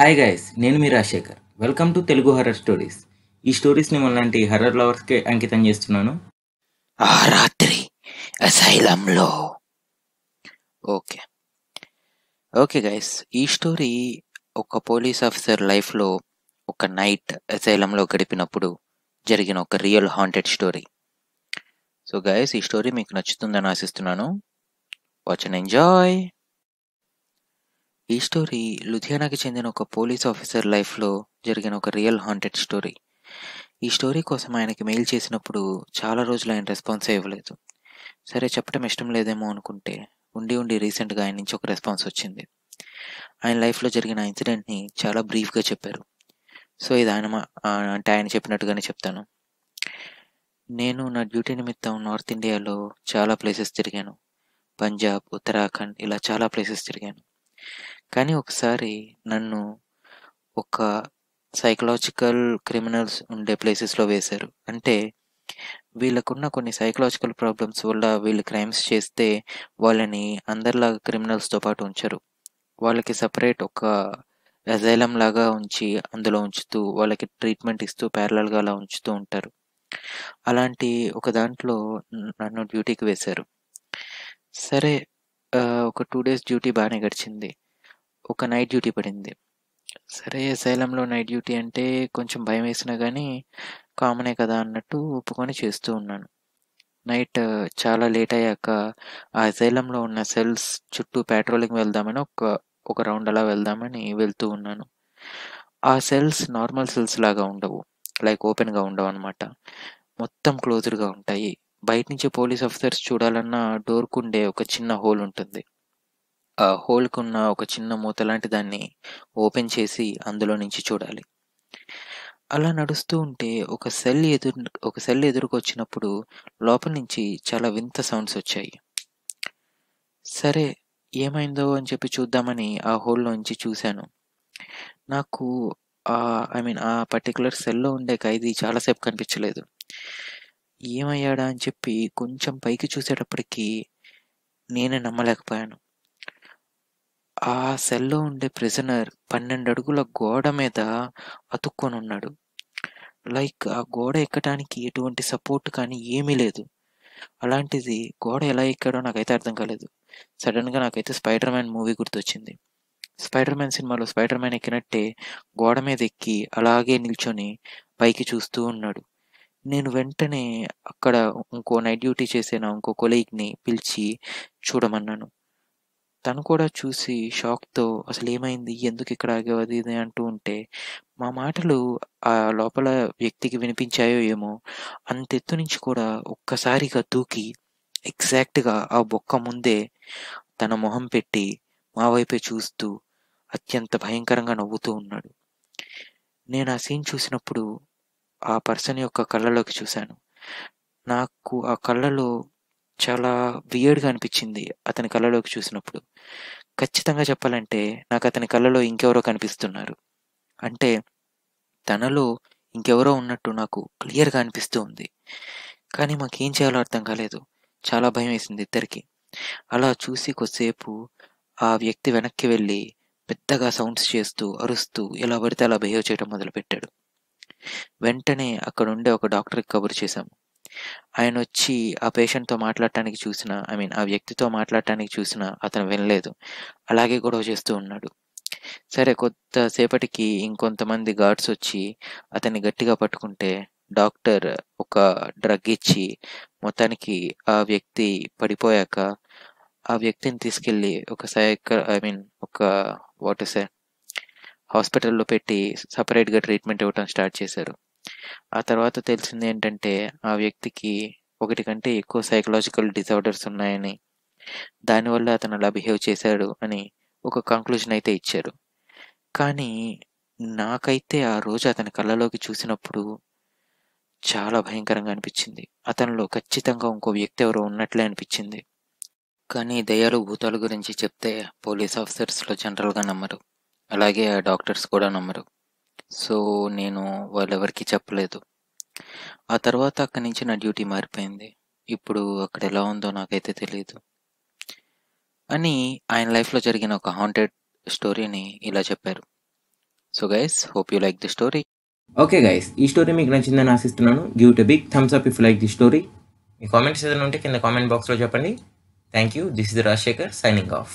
hi guys నేను మీ Rajasekhar welcome to Telugu horror stories ఈ స్టోరీస్ని మనలాంటి హర్రర్ లవర్స్కి అంకితం చేస్తున్నాను ఆ రాత్రి అసైలంలో ఓకే ఓకే గైస్ ఈ స్టోరీ ఒక పోలీస్ ఆఫీసర్ లైఫ్లో ఒక నైట్ అసైలంలో గడిపినప్పుడు జరిగిన ఒక real haunted story so guys ఈ స్టోరీ మీకు నచ్చుతుందని ఆశిస్తున్నాను వాచ్ అండ్ ఎంజాయ్ ఈ స్టోరీ లుధియానాకి చెందిన ఒక పోలీస్ ఆఫీసర్ లైఫ్లో జరిగిన ఒక రియల్ హాంటెడ్ స్టోరీ ఈ స్టోరీ కోసం ఆయనకి మెయిల్ చేసినప్పుడు చాలా రోజులు ఆయన రెస్పాన్స్ ఇవ్వలేదు సరే చెప్పడం ఇష్టం లేదేమో అనుకుంటే ఉండి ఉండి రీసెంట్గా ఆయన నుంచి ఒక రెస్పాన్స్ వచ్చింది ఆయన లైఫ్లో జరిగిన ఇన్సిడెంట్ని చాలా బ్రీఫ్గా చెప్పారు సో ఇది ఆయన అంటే ఆయన చెప్పినట్టుగానే చెప్తాను నేను నా డ్యూటీ నిమిత్తం నార్త్ ఇండియాలో చాలా ప్లేసెస్ తిరిగాను పంజాబ్ ఉత్తరాఖండ్ ఇలా చాలా ప్లేసెస్ తిరిగాను కానీ ఒకసారి నన్ను ఒక సైకలాజికల్ క్రిమినల్స్ ఉండే ప్లేసెస్లో వేశారు అంటే వీళ్ళకున్న కొన్ని సైకలాజికల్ ప్రాబ్లమ్స్ వల్ల వీళ్ళు క్రైమ్స్ చేస్తే వాళ్ళని అందరిలాగా క్రిమినల్స్తో పాటు ఉంచరు వాళ్ళకి సపరేట్ ఒక రజైలం లాగా ఉంచి అందులో ఉంచుతూ వాళ్ళకి ట్రీట్మెంట్ ఇస్తూ ప్యారలల్గా అలా ఉంచుతూ ఉంటారు అలాంటి ఒక దాంట్లో నన్ను డ్యూటీకి వేశారు సరే ఒక టూ డేస్ డ్యూటీ బాగానే గడిచింది ఒక నైట్ డ్యూటీ పడింది సరే శైలంలో నైట్ డ్యూటీ అంటే కొంచెం భయం వేసినా కానీ కామనే కదా అన్నట్టు ఒప్పుకొని చేస్తూ ఉన్నాను నైట్ చాలా లేట్ అయ్యాక ఆ శైలంలో ఉన్న సెల్స్ చుట్టూ పెట్రోలింగ్ వెళ్దామని ఒక ఒక రౌండ్ అలా వెళ్దామని వెళ్తూ ఉన్నాను ఆ సెల్స్ నార్మల్ సెల్స్ లాగా ఉండవు లైక్ ఓపెన్గా ఉండవు అనమాట మొత్తం క్లోజ్డ్గా ఉంటాయి బయట నుంచి పోలీస్ ఆఫీసర్స్ చూడాలన్నా డోర్కుండే ఒక చిన్న హోల్ ఉంటుంది ఆ హోల్కున్న ఒక చిన్న మూత లాంటి దాన్ని ఓపెన్ చేసి అందులో నుంచి చూడాలి అలా నడుస్తూ ఉంటే ఒక సెల్ ఎదురు ఒక సెల్ ఎదురుకొచ్చినప్పుడు లోపల నుంచి చాలా వింత సౌండ్స్ వచ్చాయి సరే ఏమైందో అని చెప్పి చూద్దామని ఆ హోల్లోంచి చూశాను నాకు ఐ మీన్ ఆ పర్టికులర్ సెల్లో ఉండే ఖైదీ చాలాసేపు కనిపించలేదు ఏమయ్యాడా అని చెప్పి కొంచెం పైకి చూసేటప్పటికి నేనే నమ్మలేకపోయాను ఆ సెల్లో ఉండే ప్రిజనర్ పన్నెండు అడుగుల గోడ మీద అతుక్కొని ఉన్నాడు లైక్ ఆ గోడ ఎక్కడానికి ఎటువంటి సపోర్ట్ కానీ ఏమీ లేదు అలాంటిది గోడ ఎలా ఎక్కాడో నాకైతే అర్థం కాలేదు సడన్గా నాకైతే స్పైడర్ మ్యాన్ మూవీ గుర్తొచ్చింది స్పైడర్ మ్యాన్ సినిమాలో స్పైడర్ మ్యాన్ ఎక్కినట్టే గోడ మీద ఎక్కి అలాగే నిల్చొని పైకి చూస్తూ ఉన్నాడు నేను వెంటనే అక్కడ ఇంకో నైట్ డ్యూటీ చేసిన ఇంకో కొలీగ్ని పిలిచి చూడమన్నాను తను కూడా చూసి షాక్తో అసలు ఏమైంది ఎందుకు ఇక్కడ ఆగేవది ఇది అంటూ ఉంటే మా మాటలు ఆ లోపల వ్యక్తికి వినిపించాయో ఏమో అంతెత్తు నుంచి కూడా ఒక్కసారిగా దూకి ఎగ్జాక్ట్గా ఆ బొక్క ముందే తన మొహం పెట్టి మా వైపే చూస్తూ అత్యంత భయంకరంగా నవ్వుతూ ఉన్నాడు నేను ఆ సీన్ చూసినప్పుడు ఆ పర్సన్ యొక్క కళ్ళలోకి చూశాను నాకు ఆ కళ్ళలో చాలా వియర్డ్గా అనిపించింది అతని కళ్ళలోకి చూసినప్పుడు ఖచ్చితంగా చెప్పాలంటే నాకు అతని కళ్ళలో ఇంకెవరో కనిపిస్తున్నారు అంటే తనలో ఇంకెవరో ఉన్నట్టు నాకు క్లియర్గా అనిపిస్తూ ఉంది కానీ మాకేం చేయాలో అర్థం కాలేదు చాలా భయం వేసింది ఇద్దరికి అలా చూసి కొద్దిసేపు ఆ వ్యక్తి వెనక్కి వెళ్ళి పెద్దగా సౌండ్స్ చేస్తూ అరుస్తూ ఎలా పడితే అలా బిహేవ్ చేయడం మొదలుపెట్టాడు వెంటనే అక్కడుండే ఒక డాక్టర్కి కబురు చేశాము ఆయన వచ్చి ఆ పేషెంట్తో మాట్లాడటానికి చూసిన ఐ మీన్ ఆ వ్యక్తితో మాట్లాడటానికి చూసిన అతను వినలేదు అలాగే గొడవ చేస్తూ ఉన్నాడు సరే కొంతసేపటికి ఇంకొంతమంది గార్డ్స్ వచ్చి అతన్ని గట్టిగా పట్టుకుంటే డాక్టర్ ఒక డ్రగ్ ఇచ్చి మొత్తానికి ఆ వ్యక్తి పడిపోయాక ఆ వ్యక్తిని తీసుకెళ్ళి ఒక సైక ఐ మీన్ ఒక వాట్ ఇస్ హాస్పిటల్లో పెట్టి సపరేట్గా ట్రీట్మెంట్ ఇవ్వడం స్టార్ట్ చేశారు ఆ తర్వాత తెలిసింది ఏంటంటే ఆ వ్యక్తికి ఒకటి కంటే ఎక్కువ సైకలాజికల్ డిజార్డర్స్ ఉన్నాయని దానివల్ల అతను అలా బిహేవ్ చేశాడు అని ఒక కంక్లూజన్ అయితే ఇచ్చారు కానీ నాకైతే ఆ రోజు అతని కళ్ళలోకి చూసినప్పుడు చాలా భయంకరంగా అనిపించింది అతనిలో ఖచ్చితంగా ఇంకో వ్యక్తి ఎవరో ఉన్నట్లే అనిపించింది కానీ దయ్యాలు భూతాల గురించి చెప్తే పోలీస్ ఆఫీసర్స్లో జనరల్గా నమ్మరు అలాగే డాక్టర్స్ కూడా నమ్మరు సో నేను వాళ్ళెవరికి చెప్పలేదు ఆ తర్వాత అక్కడి నుంచి నా డ్యూటీ మారిపోయింది ఇప్పుడు అక్కడ ఎలా ఉందో నాకైతే తెలియదు అని ఆయన లైఫ్లో జరిగిన ఒక హాంటెడ్ స్టోరీని ఇలా చెప్పారు so guys hope you like the story okay guys ఈ స్టోరీ మీకు నచ్చిందని ఆశిస్తున్నాను give two big thumbs up if like the story మీ కామెంట్స్ ఏదైనా ఉంటే కింద కామెంట్ బాక్స్లో చెప్పండి thank you this is Rajasekhar signing of